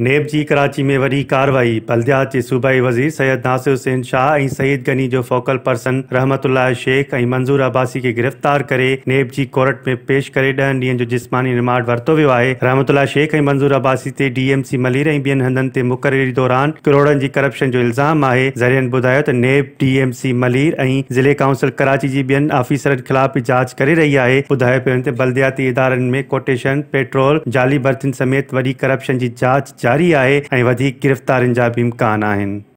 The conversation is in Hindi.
नेब जी कराची में वही कार्रवाई बल्दियात के सूबाई वज़ीर सैयद नासिर हुसैन शाह ऐं सईद गनी जो फोकल पर्सन रहमत शेख ऐं मंज़ूर अब्बासी के गिरफ़्तार करे नेब जी कोर्ट में पेश करे दह ॾींहनि जो जिस्मानी रिमांड वरतो वो है रहमत शेख ए मंज़ूर अब्बासी से डीएमसी मलिर ऐं हंधन हंधनि ते मुक़ररी दौरान करोड़न की करप्शन जो इल्ज़ाम है ज़रियन बुधा तो नेब डीएमसी मलिर ज़िले काउंसिल कराची की ॿियनि ऑफिसरनि ख़िलाफ़ जांच करे रही है बुधा पे हिन ते में कोटेशन पेट्रोल जाली भर्तियुनि समेत वही करप्शन की जांच जारी आहे ऐं वधीक गिरफ़्तारियुनि जा बि इम्कान आहिनि